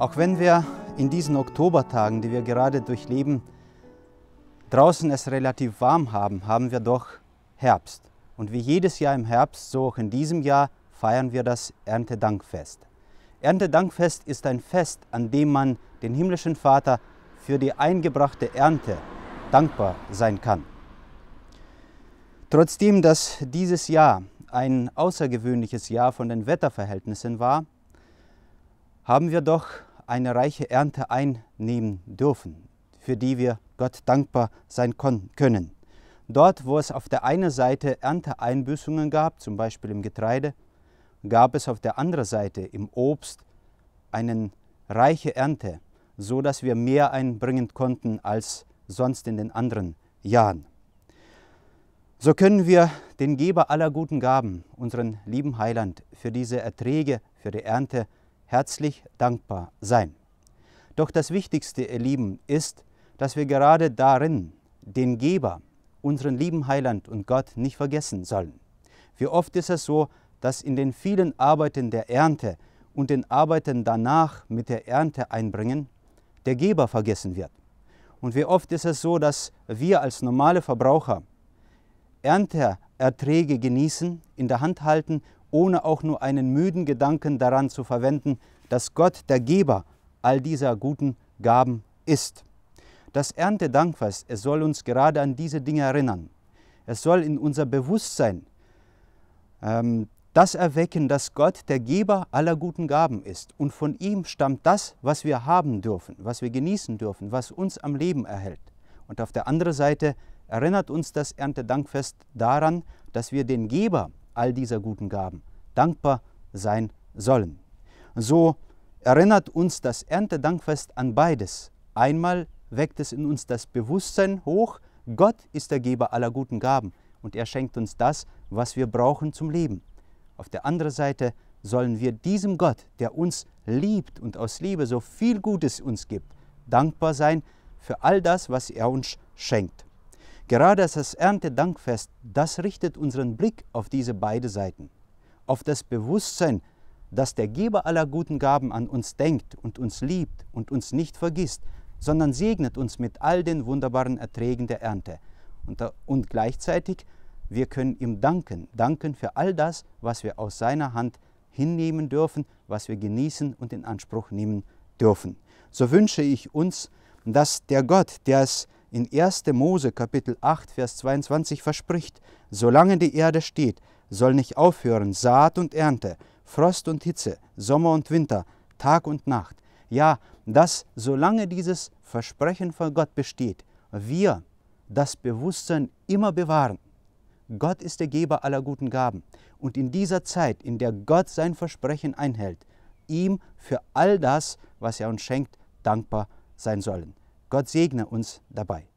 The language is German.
Auch wenn wir in diesen Oktobertagen, die wir gerade durchleben, draußen es relativ warm haben, haben wir doch Herbst. Und wie jedes Jahr im Herbst, so auch in diesem Jahr, feiern wir das Erntedankfest. Erntedankfest ist ein Fest, an dem man den himmlischen Vater für die eingebrachte Ernte dankbar sein kann. Trotzdem, dass dieses Jahr ein außergewöhnliches Jahr von den Wetterverhältnissen war, haben wir doch eine reiche Ernte einnehmen dürfen, für die wir Gott dankbar sein können. Dort, wo es auf der einen Seite Ernteeinbüßungen gab, zum Beispiel im Getreide, gab es auf der anderen Seite im Obst eine reiche Ernte, so dass wir mehr einbringen konnten als sonst in den anderen Jahren. So können wir den Geber aller guten Gaben, unseren lieben Heiland, für diese Erträge, für die Ernte herzlich dankbar sein. Doch das Wichtigste, ihr Lieben, ist, dass wir gerade darin den Geber, unseren lieben Heiland und Gott, nicht vergessen sollen. Wie oft ist es so, dass in den vielen Arbeiten der Ernte und den Arbeiten danach mit der Ernte einbringen, der Geber vergessen wird. Und wie oft ist es so, dass wir als normale Verbraucher Ernteerträge genießen, in der Hand halten ohne auch nur einen müden Gedanken daran zu verwenden, dass Gott der Geber all dieser guten Gaben ist. Das Erntedankfest, es soll uns gerade an diese Dinge erinnern. Es soll in unser Bewusstsein ähm, das erwecken, dass Gott der Geber aller guten Gaben ist und von ihm stammt das, was wir haben dürfen, was wir genießen dürfen, was uns am Leben erhält. Und auf der anderen Seite erinnert uns das Erntedankfest daran, dass wir den Geber all dieser guten Gaben dankbar sein sollen. So erinnert uns das Erntedankfest an beides. Einmal weckt es in uns das Bewusstsein hoch, Gott ist der Geber aller guten Gaben und er schenkt uns das, was wir brauchen zum Leben. Auf der anderen Seite sollen wir diesem Gott, der uns liebt und aus Liebe so viel Gutes uns gibt, dankbar sein für all das, was er uns schenkt. Gerade das Erntedankfest, das richtet unseren Blick auf diese beiden Seiten, auf das Bewusstsein, dass der Geber aller guten Gaben an uns denkt und uns liebt und uns nicht vergisst, sondern segnet uns mit all den wunderbaren Erträgen der Ernte. Und, und gleichzeitig, wir können ihm danken, danken für all das, was wir aus seiner Hand hinnehmen dürfen, was wir genießen und in Anspruch nehmen dürfen. So wünsche ich uns, dass der Gott, der es in 1. Mose Kapitel 8, Vers 22 verspricht, solange die Erde steht, soll nicht aufhören Saat und Ernte, Frost und Hitze, Sommer und Winter, Tag und Nacht. Ja, dass solange dieses Versprechen von Gott besteht, wir das Bewusstsein immer bewahren. Gott ist der Geber aller guten Gaben. Und in dieser Zeit, in der Gott sein Versprechen einhält, ihm für all das, was er uns schenkt, dankbar sein sollen. Gott segne uns dabei.